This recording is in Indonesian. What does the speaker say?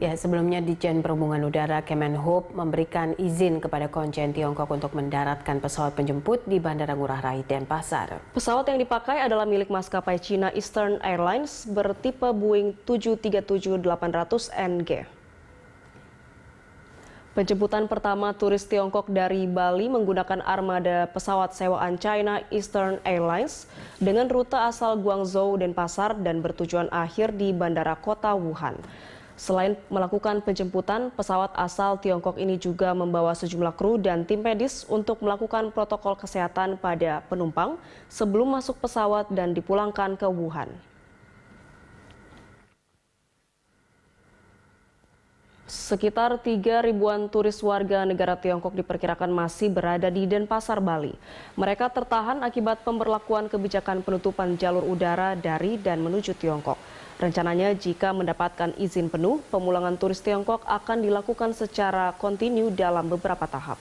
Ya, sebelumnya Dijen Perhubungan Udara Kemenhub memberikan izin kepada konjen Tiongkok untuk mendaratkan pesawat penjemput di Bandara Ngurah Rai Denpasar. Pesawat yang dipakai adalah milik maskapai China Eastern Airlines bertipe Boeing 737-800NG. Penjemputan pertama turis Tiongkok dari Bali menggunakan armada pesawat sewaan China Eastern Airlines dengan rute asal Guangzhou dan Pasar dan bertujuan akhir di bandara kota Wuhan. Selain melakukan penjemputan, pesawat asal Tiongkok ini juga membawa sejumlah kru dan tim medis untuk melakukan protokol kesehatan pada penumpang sebelum masuk pesawat dan dipulangkan ke Wuhan. Sekitar 3 ribuan turis warga negara Tiongkok diperkirakan masih berada di Denpasar, Bali. Mereka tertahan akibat pemberlakuan kebijakan penutupan jalur udara dari dan menuju Tiongkok. Rencananya jika mendapatkan izin penuh, pemulangan turis Tiongkok akan dilakukan secara kontinu dalam beberapa tahap.